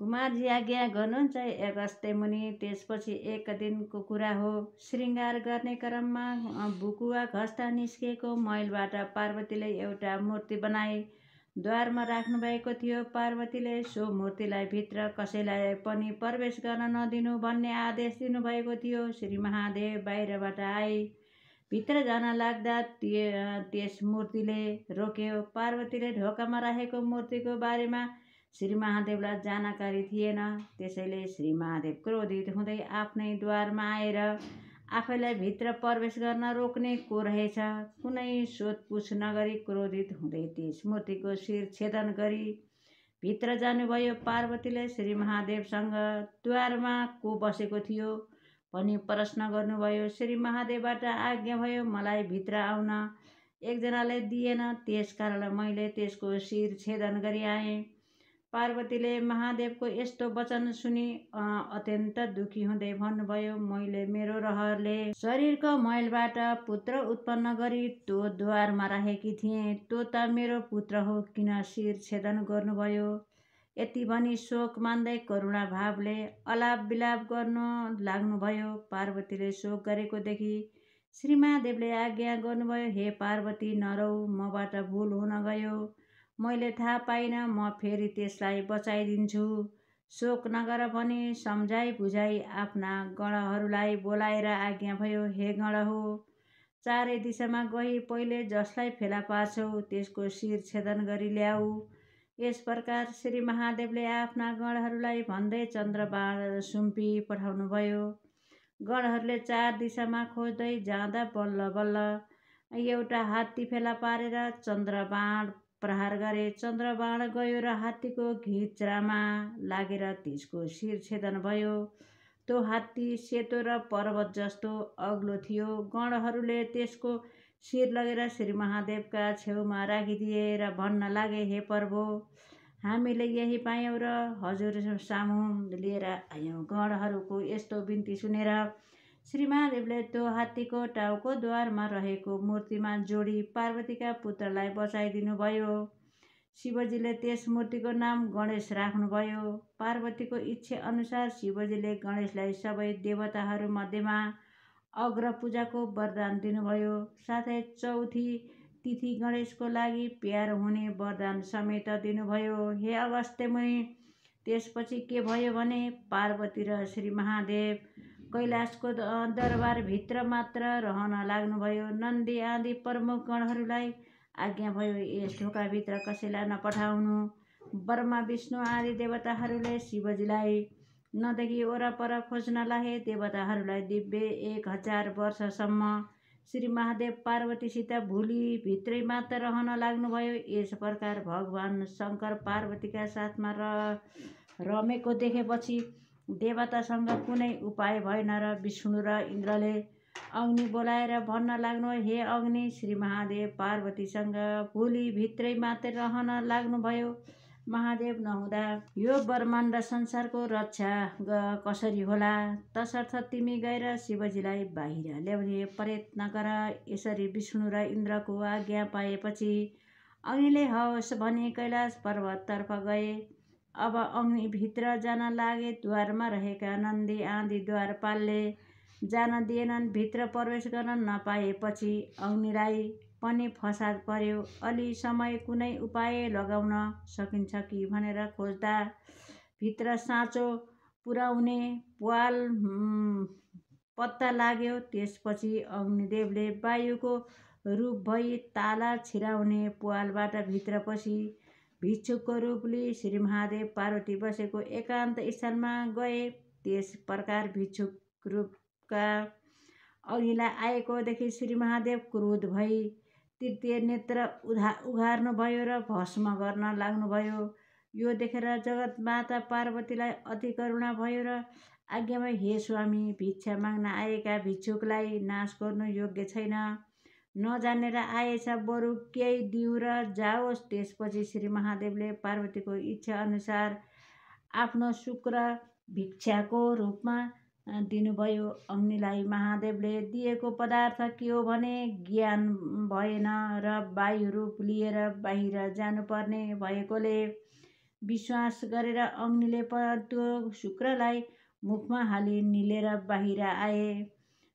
कुमारजी आज्ञा गर्नुहुन्छ अगस्त्य मुनि त्यसपछि एक दिनको कुरा हो श्रृङ्गार गर्ने क्रममा भुकुवा घस्ता निस्किएको मैलबाट पार्वतीले एउटा मूर्ति बनाए द्वारमा राख्नुभएको थियो पार्वतीले सो मूर्तिलाई भित्र कसैलाई पनि प्रवेश गर्न नदिनु भन्ने आदेश दिनुभएको थियो श्री महादेव बाहिरबाट आए भित्र जान लाग्दा त्यस मूर्तिले रोक्यो पार्वतीले ढोकामा राखेको मूर्तिको बारेमा श्री महादेवलाई जानकारी थिएन त्यसैले श्री महादेव क्रोधित हुँदै आफ्नै द्वारमा आएर आफैलाई भित्र प्रवेश गर्न रोक्ने को रहेछ कुनै सोधपुछ नगरी क्रोधित हुँदै त्यस मूर्तिको शिर छेदन गरी भित्र जानुभयो पार्वतीले श्री महादेवसँग द्वारमा को बसेको थियो भनी प्रश्न गर्नुभयो श्री महादेवबाट आज्ञा भयो मलाई भित्र आउन एकजनालाई दिएन त्यस कारण मैले त्यसको शिर छेदन गरी आएँ पार्वतीले महादेवको यस्तो वचन सुनि अत्यन्त दुखी हुँदै भन्नुभयो मैले मेरो रहरले शरीरको मैलबाट पुत्र उत्पन्न गरी तो द्वारमा राखेकी थिएँ तो त मेरो पुत्र हो किन शिर छेदन गर्नुभयो यति भनी शोक मान्दै करुणा भावले अलाप विलाप गर्न लाग्नुभयो पार्वतीले शोक गरेको देखि श्री महादेवले आज्ञा गर्नुभयो हे पार्वती नरौ मबाट भुल हुन गयो मैले थाहा पाइनँ म फेरि त्यसलाई बचाइदिन्छु शोक नगर सम्झाइ बुझाइ आफ्ना गणहरूलाई बोलाएर आज्ञा भयो हे गण हो चारै दिशामा गई पहिले जसलाई फेला पार्छौ त्यसको शिर छेदन गरी ल्याऊ यस प्रकार श्री महादेवले आफ्ना गणहरूलाई भन्दै चन्द्रबाण सुम्पी पठाउनुभयो गणहरूले चार दिशामा खोज्दै जाँदा बल्ल बल्ल एउटा हात्ती फेला पारेर चन्द्रबाण प्रहार गरे चन्द्रबाण गयो र हात्तीको घिचरामा लागेर त्यसको शिर छेदन भयो त्यो हात्ती सेतो र पर्वत जस्तो अग्लो थियो गणहरूले त्यसको शिर लगेर श्री महादेवका छेउमा राखिदिए र भन्न लागे हे प्रभु हामीले यही पायौँ र हजुर सामु लिएर आयौँ गणहरूको यस्तो बिन्ती सुनेर श्री महादेवले त्यो हात्तीको टाउको द्वारमा रहेको मूर्तिमा जोडी पार्वतीका पुत्रलाई भयो शिवजीले त्यस मूर्तिको नाम गणेश राख्नुभयो पार्वतीको इच्छा अनुसार शिवजीले गणेशलाई सबै देवताहरूमध्येमा अग्र पूजाको वरदान दिनुभयो साथै चौथी तिथि गणेशको लागि प्यार हुने वरदान समेत दिनुभयो हे मुनि त्यसपछि के भयो भने पार्वती र श्री महादेव कैलाशको दरबारभित्र मात्र रहन लाग्नुभयो नन्दी आदि प्रमुख गणहरूलाई आज्ञा भयो यस ढोकाभित्र कसैलाई नपठाउनु ब्रह्मा विष्णु आदि देवताहरूले शिवजीलाई नदेखि वरपर खोज्न लागे देवताहरूलाई दिव्य एक हजार वर्षसम्म श्री महादेव पार्वतीसित भोलि भित्रै मात्र रहन लाग्नुभयो यस प्रकार भगवान् शङ्कर पार्वतीका साथमा र रमेको देखेपछि देवतासँग कुनै उपाय भएन र विष्णु र इन्द्रले अग्नि बोलाएर भन्न लाग्नु हे अग्नि श्री महादेव पार्वतीसँग भोलि भित्रै मात्र रहन लाग्नुभयो महादेव नहुँदा यो ब्रह्माण्ड संसारको रक्षा कसरी होला तसर्थ तिमी गएर शिवजीलाई बाहिर ल्याउने प्रयत्न गर यसरी विष्णु र इन्द्रको आज्ञा पाएपछि अग्निले हवस् भने कैलाश पर्वततर्फ गए अब अग्निभित्र जान लागे द्वारमा रहेका नन्दी आँधी द्वारपालले जान दिएनन् भित्र प्रवेश गर्न नपाएपछि अग्निलाई पनि फसाद पर्यो अलि समय कुनै उपाय लगाउन सकिन्छ कि भनेर खोज्दा भित्र साँचो पुर्याउने पाल पत्ता लाग्यो त्यसपछि अग्निदेवले वायुको रूप भई ताला छिराउने पालबाट भित्र पसी भिक्षुकको रूपले श्री महादेव पार्वती बसेको एकान्त स्थानमा गए त्यस प्रकार भिक्षुक रूपका अघिला आएकोदेखि श्री महादेव क्रोध भई तृतीय नेत्र उधा उघार्नुभयो र भस्म गर्न लाग्नुभयो यो देखेर जगत माता पार्वतीलाई अति करुणा भयो र आज्ञामा हे स्वामी भिक्षा माग्न आएका भिक्षुकलाई नाश गर्नु योग्य छैन नजानेर आएछ बरु केही दिउ र जाओस् त्यसपछि श्री महादेवले पार्वतीको इच्छा अनुसार आफ्नो शुक्र भिक्षाको रूपमा दिनुभयो अग्निलाई महादेवले दिएको पदार्थ के हो भने ज्ञान भएन र वायु रूप लिएर बाहिर जानुपर्ने भएकोले विश्वास गरेर अग्निले त्यो शुक्रलाई मुखमा हाली निलेर बाहिर आए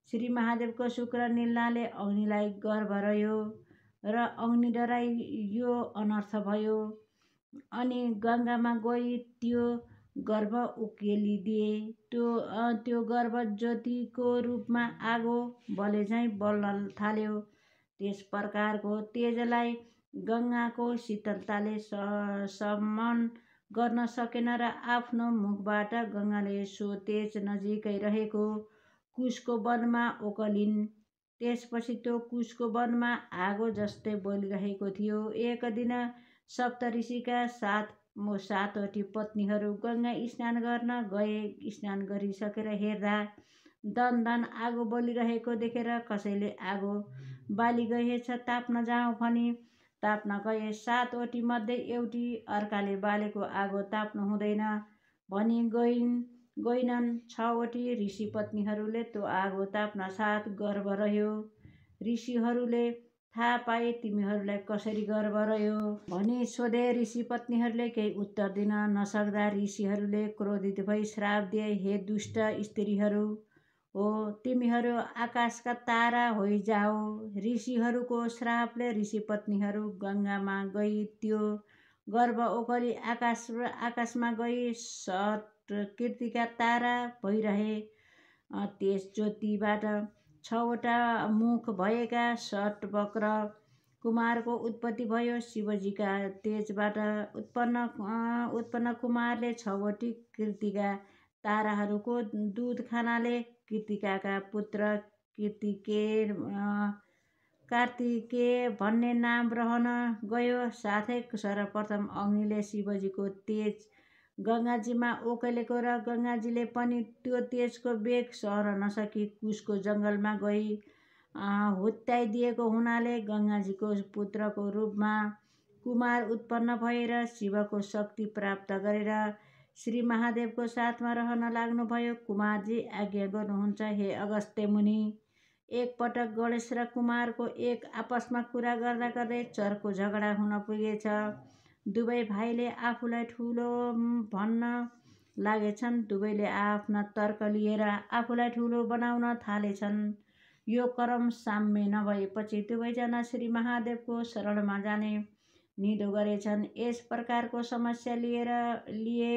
श्री महादेवको शुक्र निल्नाले अग्निलाई गर्व रह्यो र अग्नि डराई यो अनर्थ भयो अनि गङ्गामा गई त्यो गर्व उकेलिदिए त्यो त्यो गर्व ज्योतिको रूपमा आगो बले चाहिँ बल्न थाल्यो त्यस प्रकारको तेजलाई गङ्गाको शीतलताले सम्मान गर्न सकेन र आफ्नो मुखबाट गङ्गाले सो तेज नजिकै रहेको कुशको वनमा ओकलिन् त्यसपछि त्यो कुशको वनमा आगो जस्तै बलिरहेको थियो एक दिन सप्तऋषिका सात म सातवटी पत्नीहरू गङ्गा स्नान गर्न गए स्नान गरिसकेर हेर्दा दन दन आगो बलिरहेको देखेर कसैले आगो बाली गएछ ताप्न जाउँ भने ताप्न गए सातवटी मध्ये एउटी अर्काले बालेको आगो ताप्नु हुँदैन भनी गइन् गइनन् छवटी पत्नीहरूले त्यो आगो ताप्न साथ गर्व रह्यो ऋषिहरूले थाहा पाए तिमीहरूलाई कसरी गर्व रह्यो भनी सोधे ऋषि पत्नीहरूले केही उत्तर दिन नसक्दा ऋषिहरूले क्रोधित भई श्राप दिए हे दुष्ट स्त्रीहरू हो तिमीहरू आकाशका तारा होइजाओ ऋषिहरूको श्रापले ऋषिपत्नीहरू गङ्गामा गई त्यो गर्व ओखली आकाश आकाशमा गई सत कृतिका तारा भइरहे त्यस ज्योतिबाट छवटा मुख भएका षटवक्र कुमारको उत्पत्ति भयो शिवजीका तेजबाट उत्पन्न उत्पन्न कुमारले छवटी कृतिका ताराहरूको दुध खानाले कृतिकाका पुत्र कृतिके कार्तिके भन्ने नाम रहन गयो साथै सर्वप्रथम अग्निले शिवजीको तेज गङ्गाजीमा ओकलेको र गङ्गाजीले पनि त्यो तेजको बेग सहर नसकी कुसको जङ्गलमा गई हुत्याइदिएको हुनाले गङ्गाजीको पुत्रको रूपमा कुमार उत्पन्न भएर शिवको शक्ति प्राप्त गरेर श्री महादेवको साथमा रहन लाग्नुभयो कुमारजी आज्ञा गर्नुहुन्छ हे अगस्त्य मुनि एकपटक गणेश र कुमारको एक आपसमा कुरा गर्दा गर्दै चर्को झगडा हुन पुगेछ दुवै भाइले आफूलाई ठुलो भन्न लागेछन् दुवैले आफ्ना तर्क लिएर आफूलाई ठुलो बनाउन थालेछन् यो क्रम साम्य नभएपछि दुवैजना श्री महादेवको शरणमा जाने निदो गरेछन् यस प्रकारको समस्या लिएर लिए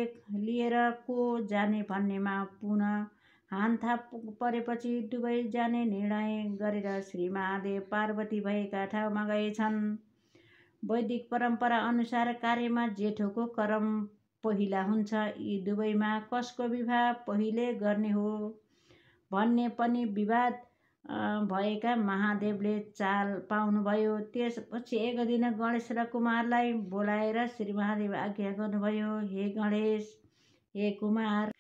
लिएर को जाने भन्नेमा पुनः हानथाप परेपछि दुवै जाने निर्णय गरेर श्री महादेव पार्वती भएका ठाउँमा गएछन् वैदिक परम्परा अनुसार कार्यमा जेठोको करम पहिला हुन्छ यी दुवैमा कसको विवाह पहिले गर्ने हो भन्ने पनि विवाद भएका महादेवले चाल पाउनुभयो त्यसपछि एक दिन गणेश र कुमारलाई बोलाएर श्री महादेव आज्ञा गर्नुभयो हे गणेश हे कुमार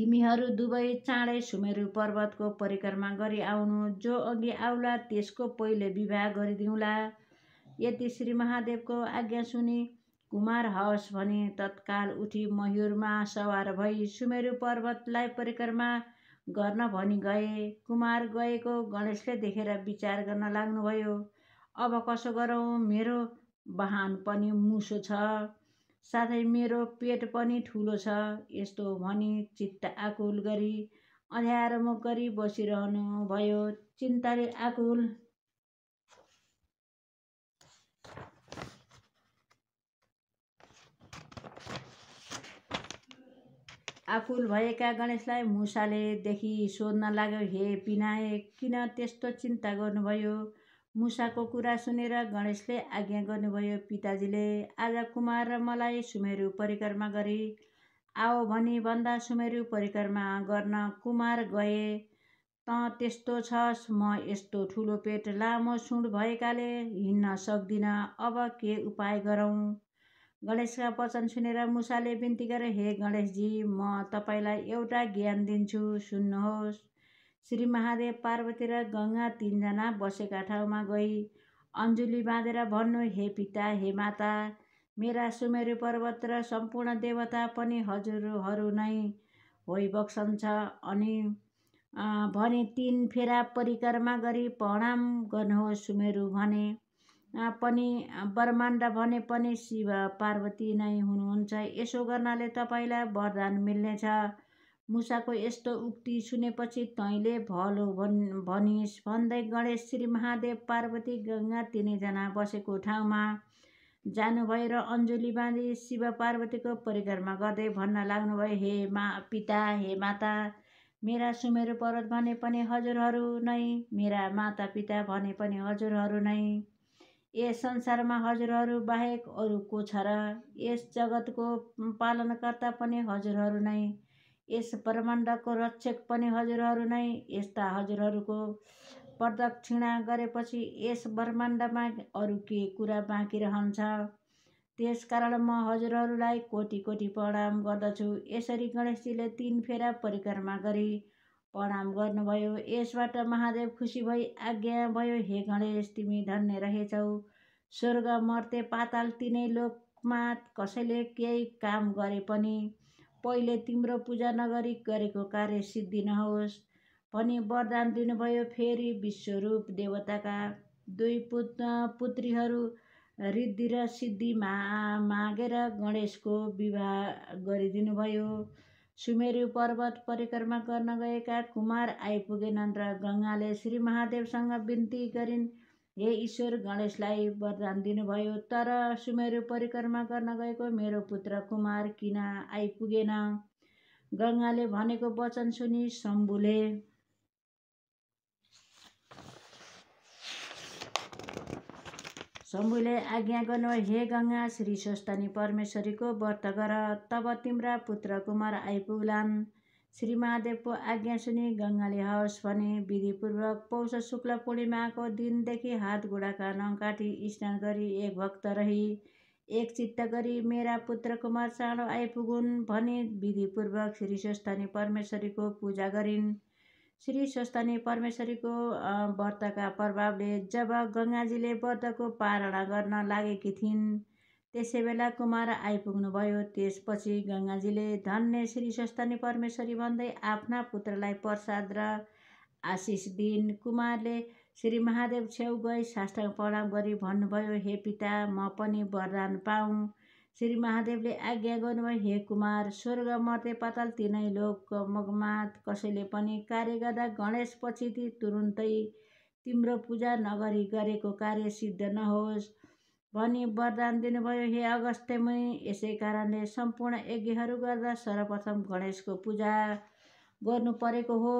तिमीहरू दुवै चाँडै सुमेरु पर्वतको परिक्रमा गरी आउनु जो अघि आउला त्यसको पहिले विवाह गरिदिउँला यदि श्री महादेवको आज्ञा सुनि कुमार हवस् भने तत्काल उठी मयुरमा सवार भई सुमेरु पर्वतलाई परिक्रमा गर्न भनी गए कुमार गएको गणेशले देखेर विचार गर्न लाग्नुभयो अब कसो गरौँ मेरो बहान पनि मुसो छ साथै मेरो पेट पनि ठुलो छ यस्तो भनी चित्त आकुल गरी अँध्यारो गरी बसिरहनु भयो चिन्ताले आकुल आकुल भएका गणेशलाई मुसाले देखि सोध्न लाग्यो हे पिनाए किन त्यस्तो चिन्ता गर्नुभयो मुसाको कुरा सुनेर गणेशले आज्ञा गर्नुभयो पिताजीले आज कुमार र मलाई सुमेरु परिक्रमा गरी आओ भनी भन्दा सुमेरु परिक्रमा गर्न कुमार गए त त्यस्तो छस् म यस्तो ठुलो पेट लामो सुँड भएकाले हिँड्न सक्दिनँ अब के उपाय गरौँ गणेशका वचन सुनेर मुसाले बिन्ती गरे हे गणेशजी म तपाईँलाई एउटा ज्ञान दिन्छु सुन्नुहोस् श्री महादेव पार्वती र गङ्गा तिनजना बसेका ठाउँमा गई अन्जुली बाँधेर भन्नु हे पिता हे माता मेरा सुमेरु पर्वत र सम्पूर्ण देवता पनि हजुरहरू नै छ अनि भने तिन फेरा परिक्रमा गरी प्रणाम गर्नुहोस् सुमेरु भने पनि ब्रह्माण्ड भने पनि शिव पार्वती नै हुनुहुन्छ यसो गर्नाले तपाईँलाई वरदान मिल्नेछ मुसाको यस्तो उक्ति सुनेपछि तैँले भलो भन् भनिस् भन्दै गणेश श्री महादेव पार्वती गङ्गा तिनैजना बसेको ठाउँमा जानुभयो र अञ्जली बाँधी शिव पार्वतीको परिक्रमा गर्दै भन्न लाग्नुभयो हे मा पिता हे माता मेरा सुमेरु पर्वत भने पनि हजुरहरू नै मेरा माता पिता भने पनि हजुरहरू नै यस संसारमा हजुरहरू बाहेक अरू को छ र यस जगतको पालनकर्ता पनि हजुरहरू नै यस ब्रह्माण्डको रक्षक पनि हजुरहरू नै यस्ता हजुरहरूको प्रदक्षिणा गरेपछि यस ब्रह्माण्डमा अरू के कुरा बाँकी रहन्छ त्यसकारण म हजुरहरूलाई कोटि कोटि प्रणाम गर्दछु यसरी गणेशजीले तिन फेरा परिक्रमा गरी प्रणाम गर्नुभयो यसबाट महादेव खुसी भई आज्ञा भयो हे गणेश तिमी धन्य रहेछौ स्वर्ग मर्ते पाताल तिनै लोकमा कसैले केही काम गरे पनि पहिले तिम्रो पूजा नगरी गरेको कार्य सिद्धि नहोस् पनि वरदान दिनुभयो फेरि विश्वरूप देवताका दुई पुत्र पुत्रीहरू रिद्धि र सिद्धि मा मागेर गणेशको विवाह गरिदिनुभयो सुमेरु पर्वत परिक्रमा गर्न गएका कुमार आइपुगेनन् र गङ्गाले श्री महादेवसँग बिन्ती गरिन् हे ईश्वर गणेशलाई वरदान दिनुभयो तर सुमेरु परिक्रमा गर्न गएको मेरो पुत्र कुमार किन आइपुगेन गङ्गाले भनेको वचन सुनि शम्भुले शम्भुले आज्ञा गर्नु हे गङ्गा श्री स्वस्थानी परमेश्वरीको व्रत गर तब तिम्रा पुत्र कुमार आइपुग्लान् श्री महादेवको आज्ञा सुनि गङ्गाले हवस् भने विधिपूर्वक पौष शुक्ल पूर्णिमाको दिनदेखि हात घुँडाका नङ काटी स्नान गरी एक भक्त रही एक चित्त गरी मेरा पुत्र कुमार चाँडो आइपुगुन् भनी विधिपूर्वक श्री स्वस्थानी परमेश्वरीको पूजा गरिन् श्री स्वस्तानी परमेश्वरीको व्रतका प्रभावले जब गङ्गाजीले व्रतको पारणा गर्न लागेकी थिइन् त्यसै बेला कुमार आइपुग्नुभयो त्यसपछि गङ्गाजीले धन्य श्री स्वस्तानी परमेश्वरी भन्दै आफ्ना पुत्रलाई प्रसाद र आशिष दिन कुमारले श्री महादेव छेउ गई साष्टाङ प्रणाम गरी भन्नुभयो हे पिता म पनि वरदान पाऊँ श्री महादेवले आज्ञा गर्नुभयो हे कुमार स्वर्ग मर्ते पाताल तिनै लोक मगमात कसैले पनि कार्य गर्दा गणेशपछि ती तुरुन्तै तिम्रो पूजा नगरी गरेको कार्य सिद्ध नहोस् भनी वरदान दिनुभयो हे अगस्त्यमै यसै कारणले सम्पूर्ण यज्ञहरू गर्दा सर्वप्रथम गणेशको पूजा गर्नु परेको हो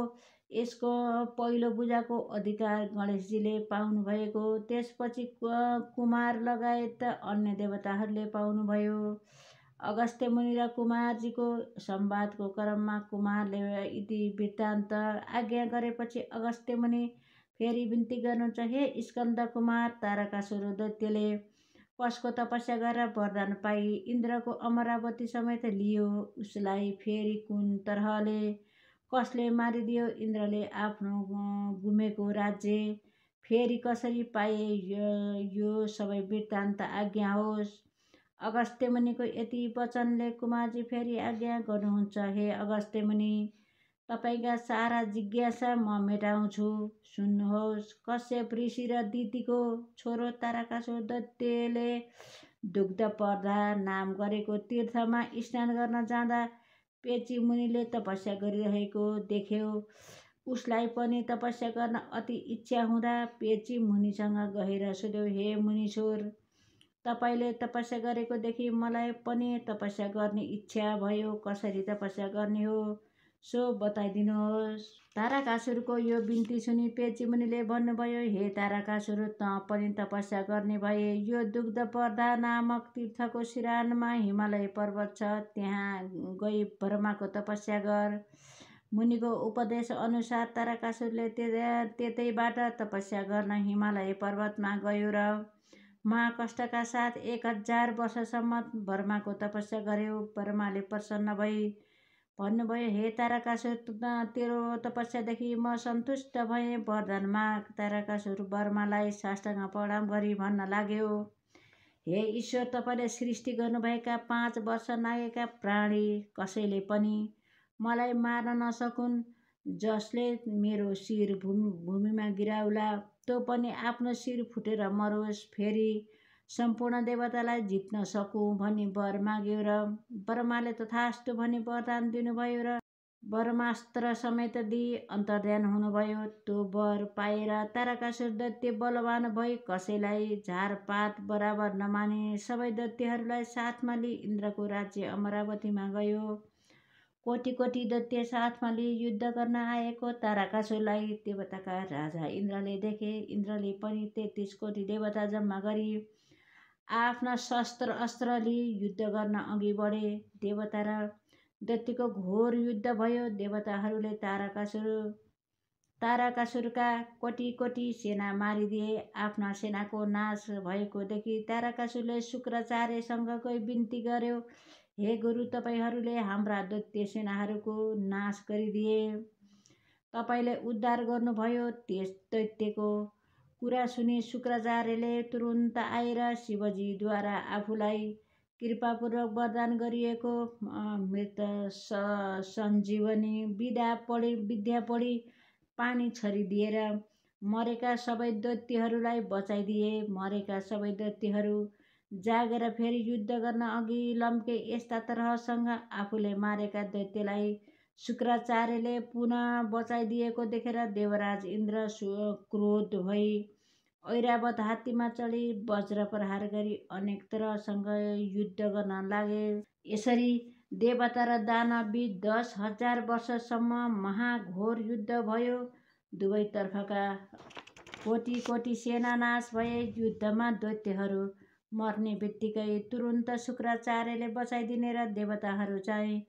यसको पहिलो पूजाको अधिकार गणेशजीले पाउनुभएको त्यसपछि कुमार लगायत अन्य देवताहरूले पाउनुभयो अगस्त्य मुनि र कुमारजीको संवादको क्रममा कुमारले यति वृत्तान्त आज्ञा गरेपछि अगस्त्य मुनि फेरि बिन्ती गर्नुहुन्छ हे स्कन्द कुमार ताराकासुर दैत्यले कसको तपस्या गरेर वरदान पाई इन्द्रको अमरावती समेत लियो उसलाई फेरि कुन तरहले कसले मारिदियो इन्द्रले आफ्नो गुमेको राज्य फेरि कसरी पाए यो, यो सबै वृत्तान्त आज्ञा होस् अगस्त्यमुनिको यति वचनले कुमारजी फेरि आज्ञा गर्नुहुन्छ हे अगस्त्यमुनि तपाईँका सारा जिज्ञासा म मेटाउँछु सुन्नुहोस् कश्यप ऋषि र दिदीको छोरो ताराकासो दत्तले दुग्ध पर्दा नाम गरेको तीर्थमा स्नान गर्न जाँदा पेची मुनिले तपस्या गरिरहेको देख्यो उसलाई पनि तपस्या गर्न अति इच्छा हुँदा पेची मुनिसँग गएर सोध्यो हे मुनिश्वर तपाईँले तपस्या गरेकोदेखि मलाई पनि तपस्या गर्ने इच्छा भयो कसरी तपस्या गर्ने हो सो बताइदिनुहोस् ताराकासुरको यो बिन्ती सुनि पेचिमुनिले भन्नुभयो हे ताराकासुर त पनि तपस्या गर्ने भए यो दुग्ध पर्दा नामक तीर्थको सिरानमा हिमालय पर्वत छ त्यहाँ गई भर्माको तपस्या गर मुनिको उपदेश अनुसार ताराकासुरले त्यतैबाट तपस्या गर्न हिमालय पर्वतमा गयो र महाकष्टका साथ एक हजार वर्षसम्म भर्माको तपस्या गर्यो भर्माले प्रसन्न भई भन्नुभयो हे ताराकासुर तेरो तपस्यादेखि म सन्तुष्ट भएँ वरदानमा ताराकासुर वर्मालाई साष्टाङ प्रणाम गरी भन्न लाग्यो हे ईश्वर तपाईँले सृष्टि गर्नुभएका पाँच वर्ष नागेका प्राणी कसैले पनि मलाई मार्न नसकुन् जसले मेरो शिर भूमि भूमिमा गिराउला त्यो पनि आफ्नो शिर फुटेर मरोस् फेरि सम्पूर्ण देवतालाई जित्न सकौँ भनी वर माग्यो र ब्रह्माले तथास्तु भनी वरदान दिनुभयो र ब्रह्मास्त्र समेत दिई अन्तर्ध्यान हुनुभयो त्यो वर पाएर ताराकासुर दत्य बलवान भई कसैलाई झारपात बराबर नमाने सबै दत्यहरूलाई साथमा लिई इन्द्रको राज्य अमरावतीमा गयो कोटि कोटि दत्य साथमा लिई युद्ध गर्न आएको ताराकासुरलाई देवताका राजा इन्द्रले देखे इन्द्रले पनि तेत्तिस कोटी देवता जम्मा गरी आफ्ना शस्त्र अस्त्र लिई युद्ध गर्न अघि बढे देवता र दत्तीको घोर युद्ध भयो देवताहरूले ताराकासुर ताराकासुरका कोटी कोटी सेना मारिदिए आफ्ना सेनाको नाश भएको भएकोदेखि ताराकासुरले शुक्राचार्यसँगकै बिन्ती गर्यो हे गुरु तपाईँहरूले हाम्रा दैत्य सेनाहरूको नाश गरिदिए तपाईँले उद्धार गर्नुभयो त्यस दैत्यको कुरा सुनी शुक्राचार्यले तुरुन्त आएर शिवजीद्वारा आफूलाई कृपापूर्वक वरदान गरिएको मृत स सञ्जीवनी विद्या पढी विद्या पढी पानी छरिदिएर मरेका सबै दैत्यहरूलाई बचाइदिए मरेका सबै दैत्यहरू जागेर फेरि युद्ध गर्न अघि लम्के यस्ता तरहसँग आफूले मारेका दैत्यलाई शुक्राचार्यले पुनः बचाइदिएको देखेर देवराज इन्द्र सु क्रोध भई ऐरावत हात्तीमा चढी वज्र प्रहार गरी अनेक तरसँग युद्ध गर्न लागे यसरी देवता र दानवी दस हजार वर्षसम्म महाघोर युद्ध भयो दुवैतर्फका कोटि सेना नाश भए युद्धमा दैत्यहरू मर्ने बित्तिकै तुरुन्त शुक्राचार्यले बचाइदिने र देवताहरू चाहिँ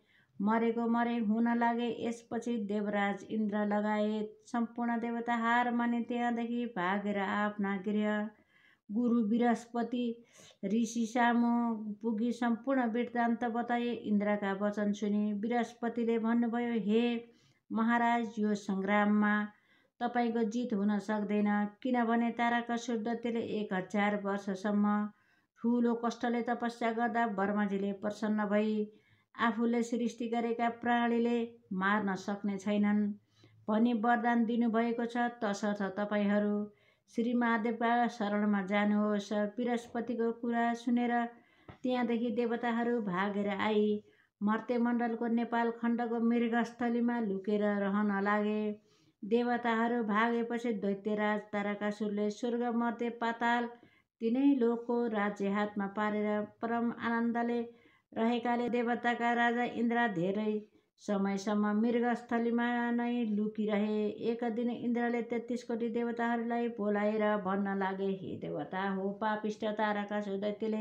मरेको मरे हुन लागे यसपछि देवराज इन्द्र लगायत सम्पूर्ण देवता हार माने त्यहाँदेखि भागेर आफ्ना गृह गुरु बृहस्पति ऋषि सामु पुगी सम्पूर्ण वृत्तान्त बताए इन्द्रका वचन सुने बृहस्पतिले भन्नुभयो हे महाराज यो सङ्ग्राममा तपाईँको जित हुन सक्दैन किनभने ताराका दत्तले एक हजार वर्षसम्म ठुलो कष्टले तपस्या गर्दा बर्माजीले प्रसन्न भई आफूले सृष्टि गरेका प्राणीले मार्न सक्ने छैनन् भनी वरदान दिनुभएको छ तसर्थ तपाईँहरू श्री महादेवका शरणमा जानुहोस् बृहस्पतिको कुरा सुनेर त्यहाँदेखि देवताहरू भागेर आई मर्त्यमण्डलको नेपाल खण्डको मृगस्थलीमा लुकेर रहन लागे देवताहरू भागेपछि दैत्यराज ताराकासुरले स्वर्ग मर्ते पाताल तिनै लोकको राज्य हातमा पारेर परम आनन्दले रहेकाले देवताका राजा इन्द्र धेरै समयसम्म मृगस्थलीमा नै लुकिरहे एक दिन इन्द्रले तेत्तिस कोटी देवताहरूलाई बोलाएर भन्न लागे हे देवता हो पापिष्ट ताराका सुदतीले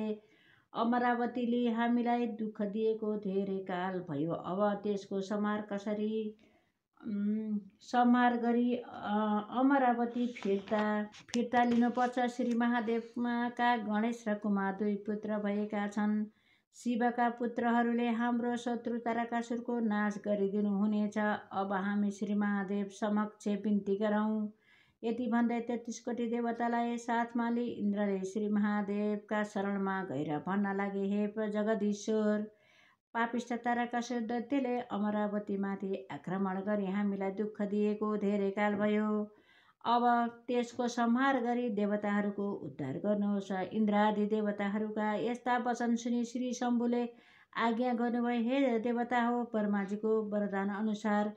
अमरावतीले हामीलाई दुःख दिएको धेरै काल भयो अब त्यसको समार कसरी सम्हार गरी अमरावती फिर्ता फिर्ता लिनुपर्छ श्री महादेवमाका गणेश र कुमार दुई पुत्र भएका छन् शिवका पुत्रहरूले हाम्रो शत्रु तारकासुरको नाश गरिदिनु हुनेछ अब हामी श्री महादेव समक्ष बिन्ती गरौँ यति भन्दै तेत्तिस कोटी देवतालाई साथमा लि इन्द्रले श्री महादेवका शरणमा गएर भन्न लागे हे जगदीश्वर पापिष्ट ताराकासुर दैत्यले अमरावतीमाथि आक्रमण गरी हामीलाई दुःख दिएको धेरै काल भयो अब त्यसको संहार गरी देवताहरूको उद्धार गर्नुहोस् इन्द्रादि देवताहरूका यस्ता वचन सुनि श्री शम्भुले आज्ञा गर्नुभयो हे देवता हो परमाजीको वरदान अनुसार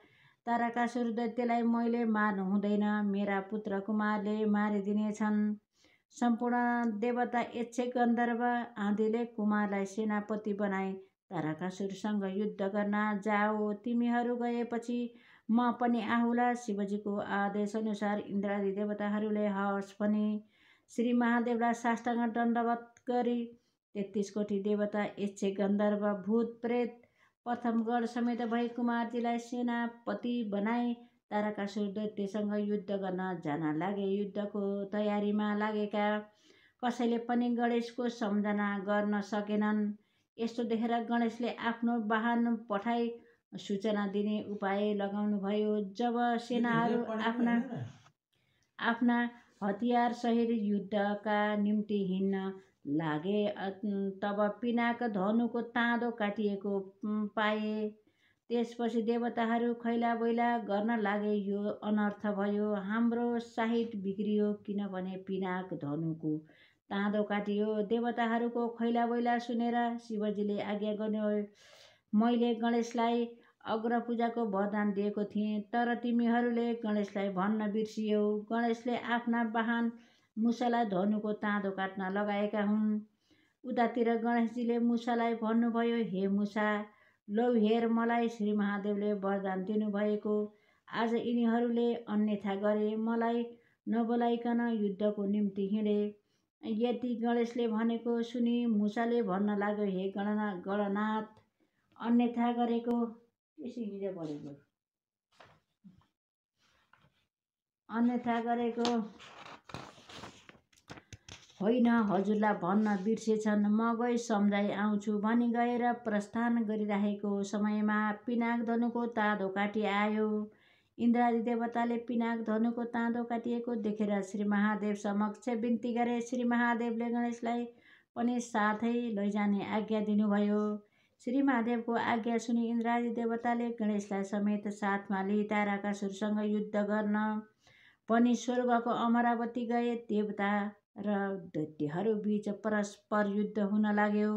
ताराकासुर दैत्यलाई मैले मार्नु हुँदैन मेरा पुत्र कुमारले मारिदिनेछन् सम्पूर्ण देवता एच्छे गन्धर्व आँधीले कुमारलाई सेनापति बनाए ताराकासुरसँग युद्ध गर्न जाओ तिमीहरू गएपछि म पनि आहुला शिवजीको आदेशअनुसार इन्द्रादी देवताहरूले हर्ष पनि श्री महादेवलाई साष्टाङ्ग दण्डवत गरी तेत्तिस कोटी देवता इच्छे गन्धर्व भूत प्रेत प्रथमगढ समेत भई कुमारजीलाई सेनापति बनाई ताराका दैत्यसँग युद्ध गर्न जान लागे युद्धको तयारीमा लागेका कसैले पनि गणेशको सम्झना गर्न सकेनन् यस्तो देखेर गणेशले आफ्नो वाहन पठाई सूचना दिने उपाय लगाउनुभयो जब सेनाहरू आफ्ना आफ्ना हतियार सहित युद्धका निम्ति हिँड्न लागे तब पिनाक धनुको ताँदो काटिएको पाए त्यसपछि देवताहरू खैला बैला गर्न लागे यो अनर्थ भयो हाम्रो साहित बिग्रियो किनभने पिनाक धनुको ताँदो काटियो देवताहरूको खैला बैला सुनेर शिवजीले आज्ञा गर्नु मैले गणेशलाई अग्रपूजाको वरदान दिएको थिएँ तर तिमीहरूले गणेशलाई भन्न बिर्सियौ गणेशले आफ्ना वाहन मुसालाई धनुको ताँदो काट्न लगाएका हुन् उतातिर गणेशजीले मुसालाई भन्नुभयो हे मुसा लौ हेर मलाई श्री महादेवले वरदान दिनुभएको आज यिनीहरूले अन्यथा गरे मलाई नबोलाइकन युद्धको निम्ति हिँडे यति गणेशले भनेको सुनि मुसाले भन्न लाग्यो हे गणना गणनाथ अन्यथा गरेको यसरी परेको अन्यथा गरेको होइन हजुरलाई भन्न बिर्सेछन् म गई सम्झाइ आउँछु भनी गएर प्रस्थान गरिराखेको समयमा पिनाक धनुको तादो काटी आयो इन्द्रादी देवताले पिनाक धनुको ताँदो काटिएको देखेर श्री महादेव समक्ष बिन्ती गरे श्री महादेवले गणेशलाई पनि साथै लैजाने आज्ञा दिनुभयो श्री महादेवको आज्ञा सुनि इन्द्रादी देवताले गणेशलाई समेत साथमा लिई ताराकासुरसँग युद्ध गर्न पनि स्वर्गको अमरावती गए देवता र दैत्यहरू बिच परस्पर युद्ध हुन लाग्यो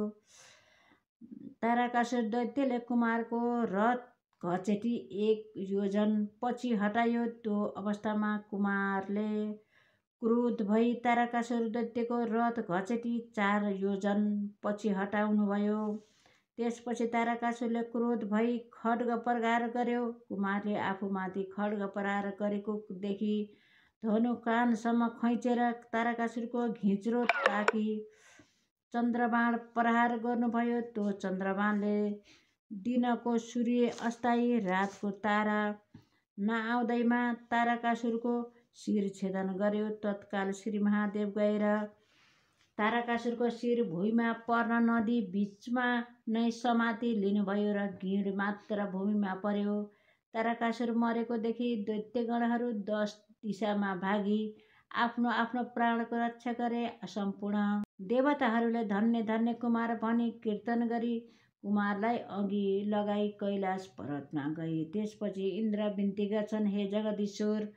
ताराकासुर दैत्यले कुमारको रथ घचेटी एक योजन पछि हटायो त्यो अवस्थामा कुमारले क्रोध भई ताराकासुर दैत्यको रथ घचेटी चार योजन पछि हटाउनुभयो त्यसपछि ताराकासुरले क्रोध भई खड्ग प्रहार गर्यो कुमारले आफूमाथि खड्ग प्रहार गरेको देखि धनु कानसम्म खैँचेर ताराकासुरको घिच्रो ताकी चन्द्रबाण प्रहार गर्नुभयो त्यो चन्द्रबाणले दिनको सूर्य अस्थायी रातको तारा नआउँदैमा ताराकासुरको शिर छेदन गर्यो तत्काल श्री महादेव गएर ताराकासुरको शिर भुइँमा पर्न नदी बिचमा नै समाति लिनुभयो र घिड मात्र भूमिमा पर्यो ताराकासुर मरेकोदेखि दैत्यगणहरू दस दिशामा भागी आफ्नो आफ्नो प्राणको रक्षा गरे सम्पूर्ण देवताहरूले धन्य धन्य कुमार भनी कीर्तन गरी कुमारलाई अघि लगाई कैलाश पर्वतमा गए त्यसपछि इन्द्र बिन्ती गर्छन् हे जगदीश्वर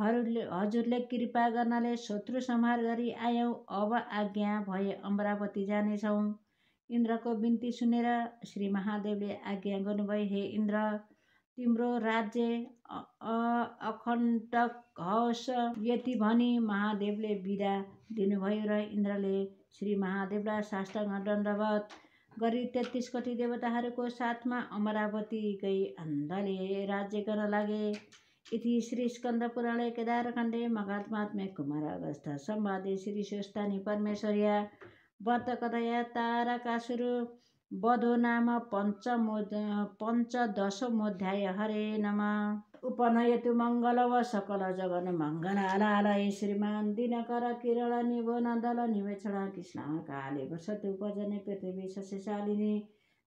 हरूले हजुरले कृपा गर्नाले शत्रु संहार गरी आयौँ अब आज्ञा भए अमरावती जानेछौँ इन्द्रको बिन्ती सुनेर श्री महादेवले आज्ञा गर्नुभयो हे इन्द्र तिम्रो राज्य अखण्डक होस् यति भनी महादेवले बिदा दिनुभयो र इन्द्रले श्री महादेवलाई साष्टाङ्ग दण्डवत गरी तेत्तिस कोटी देवताहरूको साथमा अमरावती गई अन्धले राज्य गर्न लागे इति श्रीस्कन्दपुराणे केदारखण्डे महात्मात्मे कुमारावस्था श्री श्रीश्रेष्ठानि परमेश्वर्या व्रतकथया तारकासुरु बधो नाम पञ्चमो पञ्चदशमोध्याय हरे नम उपनयतु मङ्गलव सकल जगन मङ्गलालालय श्रीमान् दिनकर किरण निभो नन्दल निवेक्षण कृष्ण काले वसतु उपजने पृथ्वी शशिशालिनी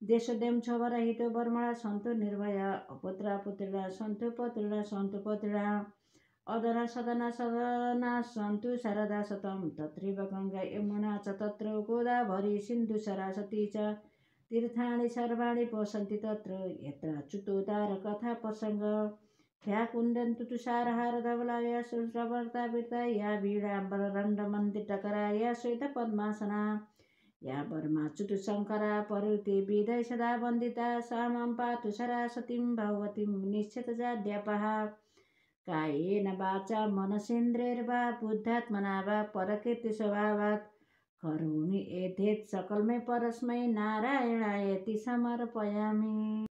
ದೇಶೋದ್ಯಮ ಛವರ हित ಬರ್ಮಳ सन्त निर्भया पुत्रा पुत्रा सन्त ಪತ್ರಿಳ सन्त पत्रा अधरा सदना सदना सन्तु शारदा सतम तत्रिव गङ्गा यमुना च तत्र गोदावरी सिन्धु सरस्वती च तीर्थाणि सर्वाणि पसन्ति तत्र यत्र चुतोदार कथा प्रसङ्ग ह्या कुन्दन तुतुसारहार धवलाया सुश्रवर्ता वृता या भीडाम्बर रण्ड मन्दिर टकरा या श्वेत पद्मासना या यावरमा चुतुशङ्करा परुते विदय सदा वन्दिता सामां पातु सरासतीं भगवतीं निश्चितजाड्यापः कायेन वाचा मनसेन्द्रेर्वा बुद्धात्मना वा परकृति स्वभावात् करोमि एथेत् सकलमै परस्मै नारायणायति समर्पयामि